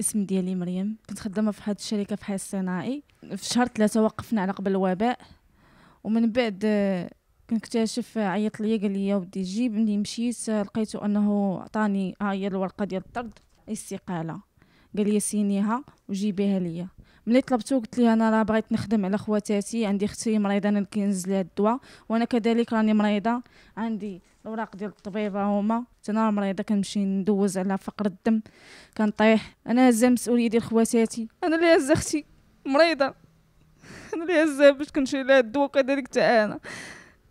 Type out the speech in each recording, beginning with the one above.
اسم ديالي مريم كنت خدامه في هذه الشركه في حي الصناعي في شهر ثلاثة وقفنا على قبل الوباء ومن بعد آه، كنكتشف آه، عيط ليا قال لي ودي جيب ملي مشيت آه، لقيته انه عطاني ها هي الورقه ديال الطرد الاستقاله قال لي سينيها وجيبيها ليا ملي طلبته قلت لي انا راه بغيت نخدم على خواتاتي عندي اختي مريضه انا كنزل لها الدواء وانا كذلك راني مريضه عندي الاوراق ديال الطبيبه هما انا مريضه كنمشي ندوز على فقر الدم كنطيح انا هزه المسؤوليه ديال خواتاتي انا اللي هزه اختي مريضه انا اللي هزه باش كنشري لها الدواء كذلك تاع انا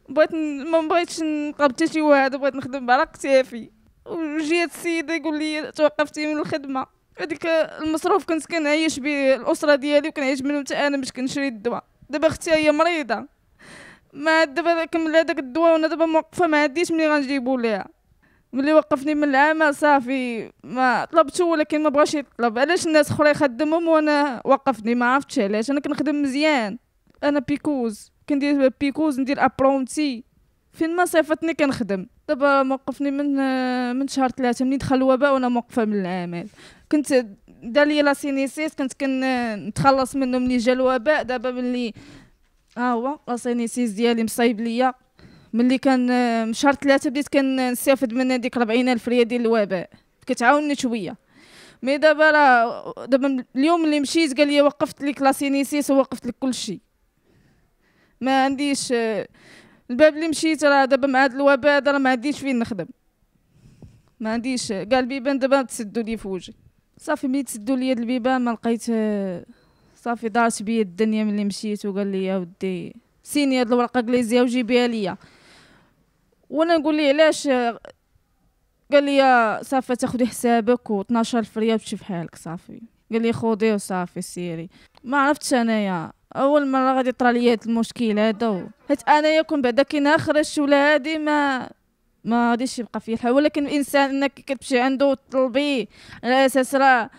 بغيت ما بغيتش نطلب حتى شي واحد بغيت نخدم على اكتافي وجيت السيده يقول لي توقفتي من الخدمه هذيك المصروف كنت كنعيش به الاسره ديالي وكنعيش منهم حتى انا باش كنشري الدواء دابا اختي هي مريضه ما دابا كمل هذاك الدواء وانا دابا موقفه ما عنديش منين غنجيبو ليها ملي وقفني من العمل صافي ما طلبته ولكن ما بغاش يطلب علاش الناس اخرى يخدمهم وانا وقفني ما عرفتش علاش انا كنخدم مزيان انا بيكوز كندير بيكوز ندير ابرونتي فين ما صيفطني كنخدم دابا موقفني من من شهر ثلاثة من دخل الوباء وانا موقفه من العمل كنت دار لي لاسينيسيس كنت كن نتخلص منه ملي جا الوباء دابا ملي ها هو لاسينيسيس ديالي مصايب ليا ملي كان من شهر ثلاثة بديت كنستافد من ديك 40000 ريال ديال الوباء كتعاوني شويه مي دابا راه دابا اليوم اللي مشيت قال لي وقفت لك لاسينيسيس ووقفت لك كلشي ما عنديش الباب اللي مشيت راه دابا مع هاد الوباء هذا راه ما عنديش فين نخدم ما عنديش قال البيبان دابا تسدوا لي في وجهي صافي ملي تسدوا لي البيبان ما لقيت صافي دارت بيا الدنيا ملي مشيت وقال لي يا ودي سيني هاد الورقه انجليزيه وجيبيها ليا وانا نقول ليه علاش قال لي صافي تاخدي حسابك و 12 الف ريال وتمشي حالك صافي قال لي خوضي وصافي سيري ما عرفتش انايا اول مره غادي يطرى ليا هذا المشكل هذا حيت انايا يكون بعدا كي نخرج ولا هادي ما ما غاديش يبقى فيه الحال ولكن الانسان انك كتمشي عنده وتطلبي على اساس راه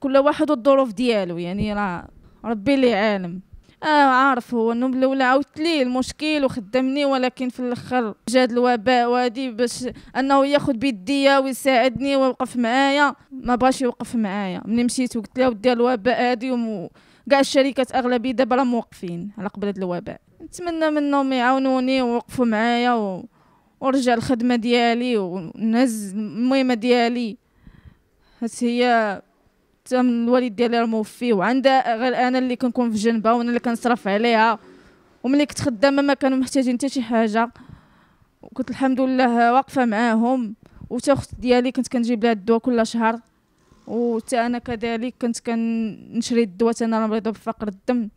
كل واحد والظروف ديالو يعني راه ربي اللي عالم اه عارف هو انه الاولى عاودت ليه المشكل وخدمني ولكن في الاخر جا الوباء وهادي باش انه ياخذ بيديا ويساعدني ويوقف معايا ما بغاش يوقف معايا ملي مشيت وقلت له ودي الوباء هادي كاع الشركات اغلبيه دابا راه موقفين على قبل هذا الوباء نتمنى منهم يعاونوني ووقفوا معايا و... ورجع الخدمه ديالي ونهز المهمه ديالي حيت هي تم الوالد ديالي راه موفي وعندها غير انا اللي كنكون في جنبها وانا اللي كنصرف عليها وملي كنت خدامه ما كانوا محتاجين حتى شي حاجه وكنت الحمد لله واقفه معاهم وتا ديالي كنت كنجيب لها الدواء كل شهر وحتى انا كذلك كنت كنشري الدواء انا مريضه بفقر الدم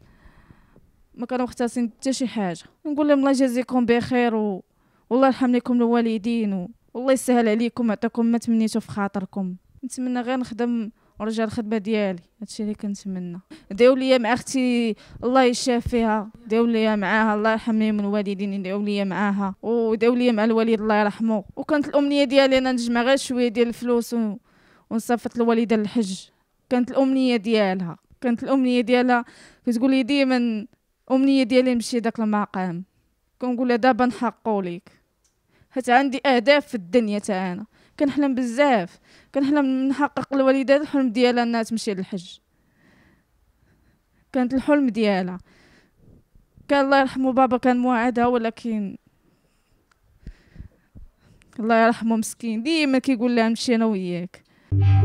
ما كانوا مختصين حتى شي حاجه نقول لهم الله يجازيكم بخير و... والله يرحم لكم الوالدين و... والله يسهل عليكم عطاكم ما تمنيتو في خاطركم نتمنى غير نخدم ورجع الخدمه ديالي هادشي اللي كنتمنى دعوا ليا مع اختي الله يشافيها داو دعوا ليا معاها الله يرحم ليهم الوالدين دعوا ليا معاها ودعوا ليا مع الوالد الله يرحمه وكانت الامنيه ديالي انا نجمع غير شويه ديال الفلوس و... ونصفت الوالده للحج كانت الامنيه ديالها كانت الامنيه ديالها كتقول لي ديما الامنيه ديالي نمشي داك المقام كنقول لها دابا نحقو ليك حيت عندي اهداف في الدنيا تاع انا كنحلم بزاف كنحلم نحقق الوالدة الحلم ديالها انها تمشي للحج كانت الحلم ديالها كان الله يرحمه بابا كان موعدها ولكن الله يرحمه مسكين ديما كيقول لها نمشي انا وياك Thank you